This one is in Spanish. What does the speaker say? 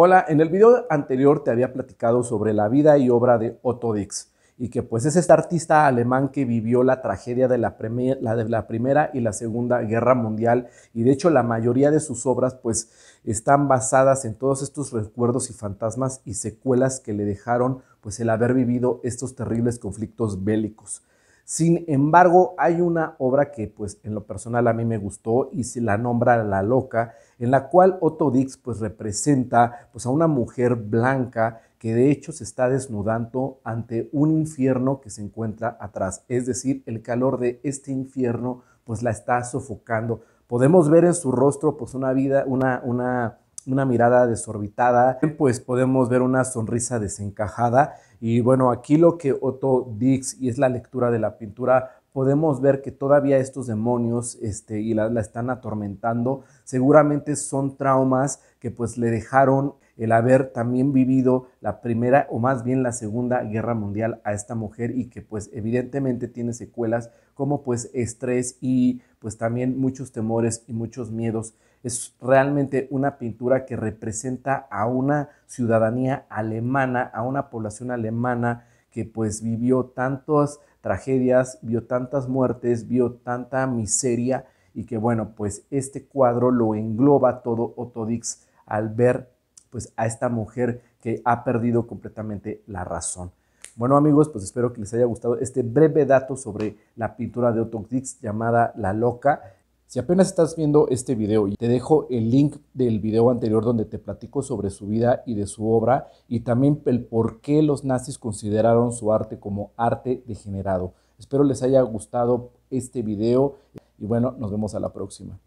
Hola, en el video anterior te había platicado sobre la vida y obra de Otto Dix y que pues es este artista alemán que vivió la tragedia de la, de la Primera y la Segunda Guerra Mundial y de hecho la mayoría de sus obras pues están basadas en todos estos recuerdos y fantasmas y secuelas que le dejaron pues el haber vivido estos terribles conflictos bélicos. Sin embargo, hay una obra que pues en lo personal a mí me gustó y se la nombra La Loca, en la cual Otto Dix pues representa pues a una mujer blanca que de hecho se está desnudando ante un infierno que se encuentra atrás, es decir, el calor de este infierno pues la está sofocando. Podemos ver en su rostro pues una vida, una, una una mirada desorbitada, pues podemos ver una sonrisa desencajada. Y bueno, aquí lo que Otto Dix, y es la lectura de la pintura, podemos ver que todavía estos demonios este, y la, están atormentando, seguramente son traumas que pues le dejaron el haber también vivido la primera o más bien la segunda guerra mundial a esta mujer y que pues evidentemente tiene secuelas como pues estrés y pues también muchos temores y muchos miedos. Es realmente una pintura que representa a una ciudadanía alemana, a una población alemana que pues vivió tantas tragedias, vio tantas muertes, vio tanta miseria y que bueno, pues este cuadro lo engloba todo Otodix al ver pues a esta mujer que ha perdido completamente la razón. Bueno amigos, pues espero que les haya gustado este breve dato sobre la pintura de Otodix llamada La Loca. Si apenas estás viendo este video, te dejo el link del video anterior donde te platico sobre su vida y de su obra y también el por qué los nazis consideraron su arte como arte degenerado. Espero les haya gustado este video y bueno, nos vemos a la próxima.